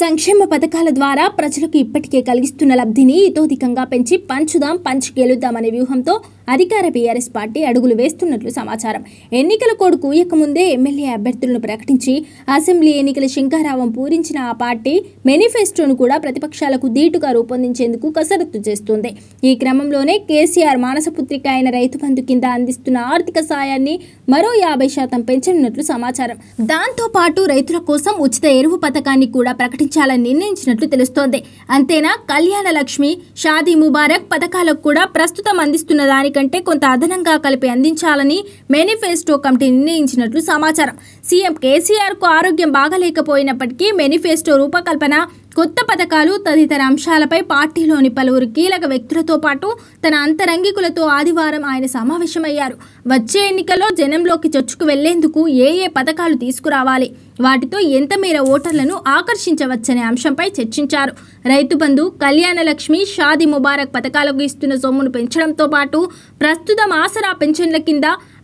సంక్షేమ పథకాల ద్వారా ప్రజలకు ఇప్పటికే కలిగిస్తున్న లబ్ధిని ఇతోధికంగా పెంచి పంచుదాం పంచి గెలుద్దామనే వ్యూహంతో అధికార బీఆర్ఎస్ పార్టీ అడుగులు వేస్తున్నట్లు సమాచారం ఎన్నికల కోడ్ కూయకముందే ఎమ్మెల్యే అభ్యర్థులను ప్రకటించి అసెంబ్లీ ఎన్నికల శంఖారావం పూరించిన ఆ పార్టీ మేనిఫెస్టోను కూడా ప్రతిపక్షాలకు ధీటుగా రూపొందించేందుకు కసరత్తు చేస్తోంది ఈ క్రమంలోనే కేసీఆర్ మానసపుత్రిక అయిన రైతు బంధు కింద అందిస్తున్న ఆర్థిక సాయాన్ని మరో యాభై శాతం పెంచనున్నట్లు సమాచారం దాంతోపాటు రైతుల కోసం ఉచిత ఎరువు పథకాన్ని కూడా ప్రకటి ప్రకటించాలని నిర్ణయించినట్లు తెలుస్తోంది అంతేనా కళ్యాణ లక్ష్మి షాదీ ముబారక్ పథకాలకు కూడా ప్రస్తుతం అందిస్తున్న దానికంటే కొంత అదనంగా కలిపి అందించాలని మేనిఫెస్టో కమిటీ నిర్ణయించినట్లు సమాచారం సీఎం కేసీఆర్కు ఆరోగ్యం బాగలేకపోయినప్పటికీ మేనిఫెస్టో రూపకల్పన కొత్త పథకాలు తదితర అంశాలపై పార్టీలోని పలువురు కీలక వ్యక్తులతో పాటు తన అంతరంగికులతో ఆదివారం ఆయన సమావేశమయ్యారు వచ్చే ఎన్నికల్లో జనంలోకి చొచ్చుకు వెళ్లేందుకు ఏ ఏ పథకాలు తీసుకురావాలి వాటితో ఎంత మేర ఓటర్లను ఆకర్షించవచ్చనే అంశంపై చర్చించారు రైతు బంధు కళ్యాణ లక్ష్మి షాది ముబారక్ పథకాలకు ఇస్తున్న సొమ్మును పెంచడంతో పాటు ప్రస్తుతం ఆసరా పెన్షన్ల కింద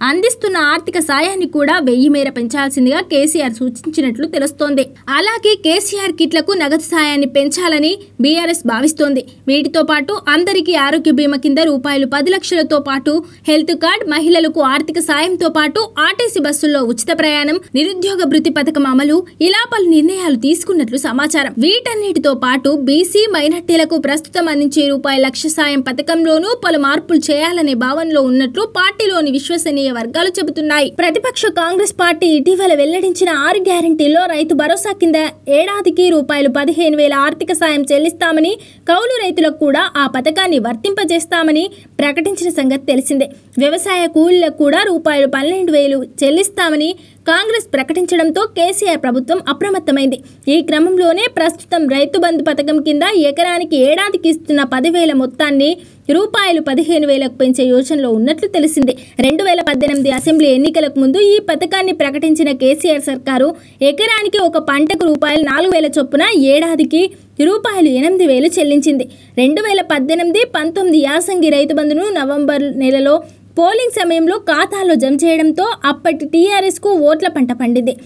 అందిస్తున్న ఆర్థిక సాయాన్ని కూడా వెయ్యి మేర పెంచాల్సిందిగా కేసీఆర్ సూచించినట్లు తెలుస్తోంది అలాగే కేసీఆర్ కిట్లకు నగదు సాయాన్ని పెంచాలని బీఆర్ఎస్ భావిస్తోంది వీటితో పాటు అందరికీ ఆరోగ్య బీమా కింద రూపాయలు పది లక్షలతో పాటు హెల్త్ కార్డ్ మహిళలకు ఆర్థిక సాయంతో పాటు ఆర్టీసీ బస్సుల్లో ఉచిత ప్రయాణం నిరుద్యోగ భృతి పథకం అమలు ఇలా పలు నిర్ణయాలు తీసుకున్నట్లు సమాచారం వీటన్నిటితో పాటు బీసీ మైనార్టీలకు ప్రస్తుతం అందించే రూపాయి లక్ష సాయం పథకంలోనూ పలు మార్పులు చేయాలనే భావనలో ఉన్నట్లు పార్టీలోని విశ్వసనీయ రాజకీయ వర్గాలు చెబుతున్నాయి ప్రతిపక్ష కాంగ్రెస్ పార్టీ ఇటీవల వెల్లడించిన ఆరు గ్యారంటీల్లో రైతు భరోసా కింద ఏడాదికి రూపాయలు పదిహేను వేల ఆర్థిక సాయం చెల్లిస్తామని కౌలు రైతులకు కూడా ఆ పథకాన్ని వర్తింపజేస్తామని ప్రకటించిన సంగతి తెలిసిందే వ్యవసాయ కూలీలకు కూడా రూపాయలు పన్నెండు వేలు చెల్లిస్తామని కాంగ్రెస్ ప్రకటించడంతో కేసీఆర్ ప్రభుత్వం అప్రమత్తమైంది ఈ క్రమంలోనే ప్రస్తుతం రైతు బంధు పథకం కింద ఎకరానికి ఏడాదికి ఇస్తున్న పదివేల మొత్తాన్ని రూపాయలు పదిహేను వేలకు పెంచే యోచనలో ఉన్నట్లు తెలిసింది రెండు వేల పద్దెనిమిది అసెంబ్లీ ఎన్నికలకు ముందు ఈ పథకాన్ని ప్రకటించిన కేసీఆర్ సర్కారు ఎకరానికి ఒక పంటకు రూపాయలు నాలుగు వేల చొప్పున ఏడాదికి రూపాయలు ఎనిమిది వేలు చెల్లించింది రెండు వేల పద్దెనిమిది పంతొమ్మిది యాసంగి రైతు బంధును నవంబర్ నెలలో పోలింగ్ సమయంలో ఖాతాలో జమ చేయడంతో అప్పటి టీఆర్ఎస్కు ఓట్ల పంట పండింది